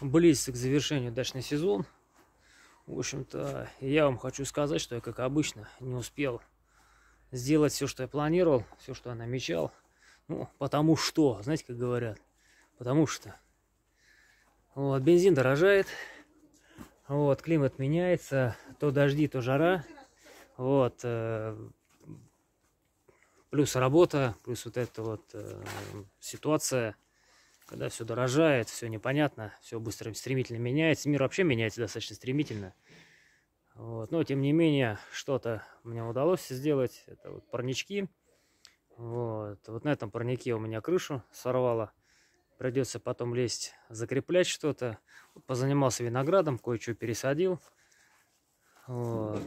близится к завершению дачный сезон. В общем-то, я вам хочу сказать, что я, как обычно, не успел сделать все, что я планировал, все, что я намечал. Ну, потому что, знаете, как говорят, потому что. Вот, бензин дорожает, вот, климат меняется, то дожди, то жара, вот, э, плюс работа, плюс вот эта вот э, ситуация – когда все дорожает, все непонятно, все быстро, стремительно меняется. Мир вообще меняется достаточно стремительно. Вот. Но, тем не менее, что-то мне удалось сделать. Это вот парнички. Вот. вот на этом парнике у меня крышу сорвало. Придется потом лезть, закреплять что-то. Позанимался виноградом, кое-что пересадил. Вот.